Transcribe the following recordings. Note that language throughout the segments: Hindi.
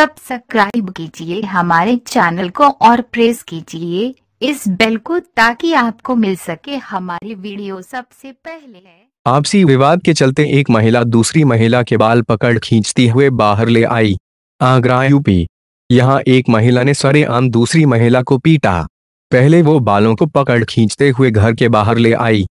सब्सक्राइब कीजिए हमारे चैनल को और प्रेस कीजिए इस बेल को ताकि आपको मिल सके हमारी वीडियो सबसे पहले आपसी विवाद के चलते एक महिला दूसरी महिला के बाल पकड़ खींचती हुए बाहर ले आई आगरा यूपी यहाँ एक महिला ने सरेआम दूसरी महिला को पीटा पहले वो बालों को पकड़ खींचते हुए घर के बाहर ले आई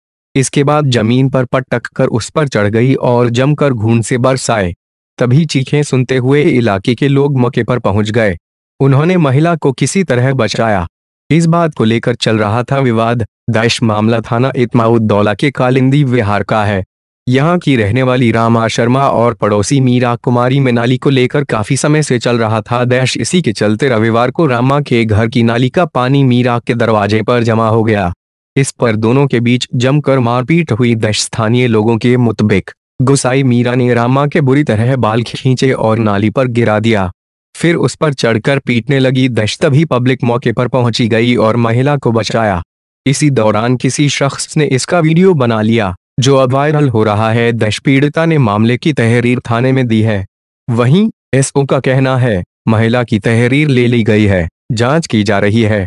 इसके बाद जमीन पर पटक कर उस पर चढ़ गई और जमकर घून से बरसाए तभी चीखें सुनते हुए इलाके के लोग मौके पर पहुंच गए उन्होंने महिला को किसी तरह बचाया इस बात को लेकर चल रहा था विवाद दाइश मामला थाना इतमाउद्दौला के कालिंदी विहार का है यहाँ की रहने वाली रामा शर्मा और पड़ोसी मीरा कुमारी में नाली को लेकर काफी समय से चल रहा था दैश इसी के चलते रविवार को रामा के घर की नाली का पानी मीरा के दरवाजे पर जमा हो गया इस पर दोनों के बीच जमकर मारपीट हुई दैश स्थानीय लोगों के मुतबिक गुसाई मीरा ने रामा के बुरी तरह बाल खींचे और नाली पर गिरा दिया फिर उस पर चढ़कर पीटने लगी दश तभी पब्लिक मौके पर पहुंची गई और महिला को बचाया इसी दौरान किसी शख्स ने इसका वीडियो बना लिया जो अब वायरल हो रहा है दश पीड़िता ने मामले की तहरीर थाने में दी है वहीं एसओ का कहना है महिला की तहरीर ले ली गई है जांच की जा रही है